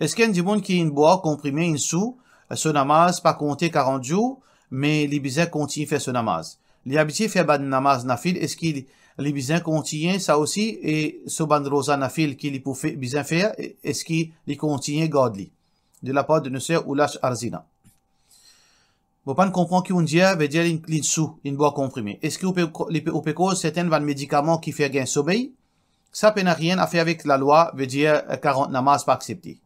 Est-ce qu'il y a du monde qui une boire comprimé une sou, ce euh, namaz pas compté 40 jours, mais les continue continuent faire ce namaz. Les habitants font bad namaz nafil, est-ce qu'ils les bisins continuent ça aussi, et ce bandrosa rosa nafil qu'ils peuvent faire, est-ce qu'ils les continuent godly? De la part de Nusser Oulash Arzina. Vous ne comprenez qu'on dit, veut dire une sou, une boire comprimée. Est-ce qu'il peut cause van médicaments qui fait gain sommeil? Ça n'a rien à faire avec la loi, veut dire 40 euh, namaz pas accepté.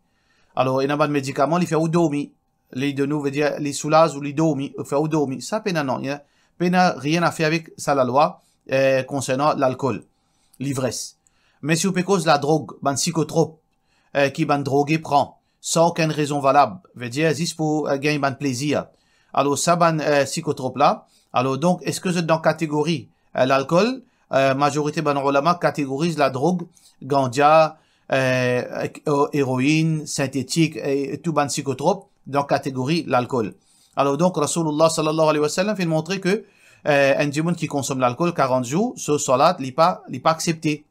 Alors, il n'y a pas de médicament, il fait domi, Les de nous veut dire les soulages ou les domi, il fait domi. Ça, pena non. Il à rien à faire avec ça, la loi, euh, concernant l'alcool, l'ivresse. Mais si on cause la drogue, ben psychotrope, euh, qui ben drogué prend, sans aucune raison valable, veut dire juste pour euh, gagner ben plaisir. Alors, ça, ben psychotrope là. Alors, donc, est-ce que c'est dans catégorie euh, l'alcool? majorité ben ulama catégorise la drogue, gandia, euh, euh héroïne, synthétique et tout ban psychotrope dans catégorie l'alcool. Alors donc Rasulullah sallallahu alayhi wa sallam fait montrer que euh, un djimoun qui consomme l'alcool 40 jours, ce salat n'est pas, pas accepté.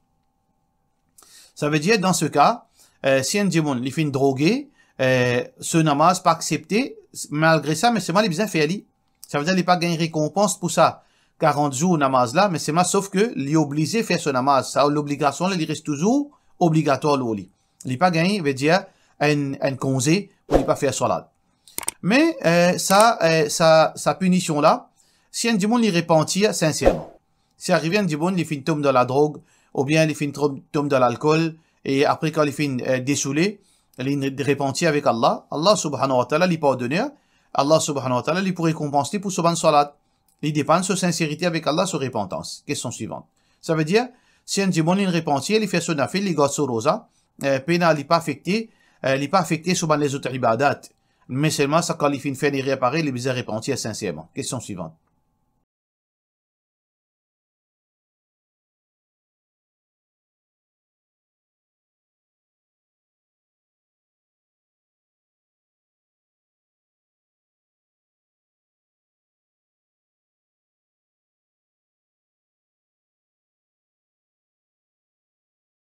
Ça veut dire dans ce cas, euh, si un djimoun il fait une droguée, ce namaz pas accepté, malgré ça, mais c'est mal bien fait Ça veut dire qu'il pas gagné récompense pour ça. 40 jours namaz là, mais c'est mal sauf que l'obligé faire ce namaz. Ça, l'obligation, il reste toujours obligatoire l'oli. Il n'est pas gagné, veut dire, un, un congé pour ne pas faire salat. Mais euh, ça, euh, ça, sa punition-là, si un dimon il repentir sincèrement, si arrive un dimon les fin tombe de la drogue, ou bien les fin tombe dans l'alcool, et après quand il fin euh, il les avec Allah, Allah subhanahu wa ta'ala pas pardonner, Allah subhanahu wa ta'ala il pour récompenser pour ce salat. il dépend sa sincérité avec Allah, sur repentance. Question suivante. Ça veut dire, Senjimon li nriponsi li fè sunna fil li Rosa, roza eh, pena li pa affecté eh, li pa affecté sur les autres ibadat mais seulement ça quand il fin fait réparer les bizarre répentir sincèrement question suivante